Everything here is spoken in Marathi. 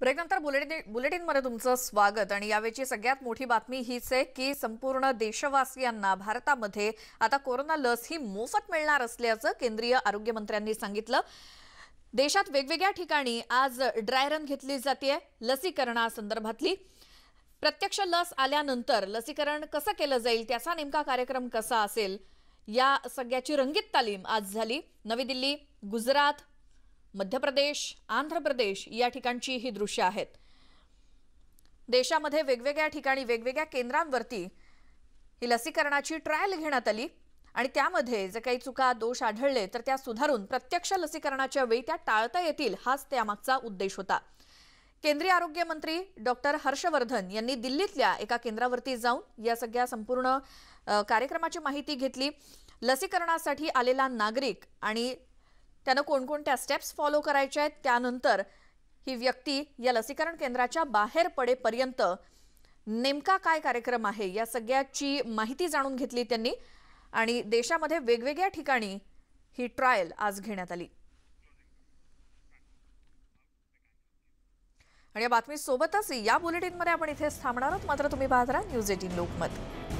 ब्रेकनंतर बुलेटिन बुलेटिनमध्ये तुमचं स्वागत आणि यावेळीची सगळ्यात मोठी बातमी हीच आहे की संपूर्ण देशवासियांना भारतामध्ये आता कोरोना लस ही मोफत मिळणार असल्याचं केंद्रीय आरोग्यमंत्र्यांनी सांगितलं देशात वेगवेगळ्या ठिकाणी आज ड्राय रन घेतली जाते लसीकरणासंदर्भातली प्रत्यक्ष लस आल्यानंतर लसीकरण कसं केलं जाईल त्याचा नेमका कार्यक्रम कसा असेल या सगळ्याची रंगीत तालीम आज झाली नवी दिल्ली गुजरात मध्य प्रदेश आंध्र प्रदेश या ठिकाणची ही दृश्य आहेत देशामध्ये वेगवेगळ्या ठिकाणी वेगवेगळ्या केंद्रांवरती ही लसीकरणाची ट्रायल घेण्यात आली आणि त्यामध्ये जे काही चुका दोष आढळले तर त्या सुधारून प्रत्यक्ष लसीकरणाच्या वेळी त्या टाळता येतील हाच त्यामागचा उद्देश होता केंद्रीय आरोग्य मंत्री डॉक्टर हर्षवर्धन यांनी दिल्लीतल्या एका केंद्रावरती जाऊन या सगळ्या संपूर्ण कार्यक्रमाची माहिती घेतली लसीकरणासाठी आलेला नागरिक आणि त्यानं कोणकोणत्या स्टेप्स फॉलो करायच्या आहेत त्यानंतर ही व्यक्ती या लसीकरण केंद्राच्या बाहेर पडेपर्यंत नेमका काय कार्यक्रम आहे या सगळ्याची माहिती जाणून घेतली त्यांनी आणि देशामध्ये वेगवेगळ्या ठिकाणी ही ट्रायल आज घेण्यात आली आणि या बातमीसोबतच या बुलेटिनमध्ये आपण इथेच थांबणार आहोत मात्र तुम्ही पाहत राहा न्यूज एटीन लोकमत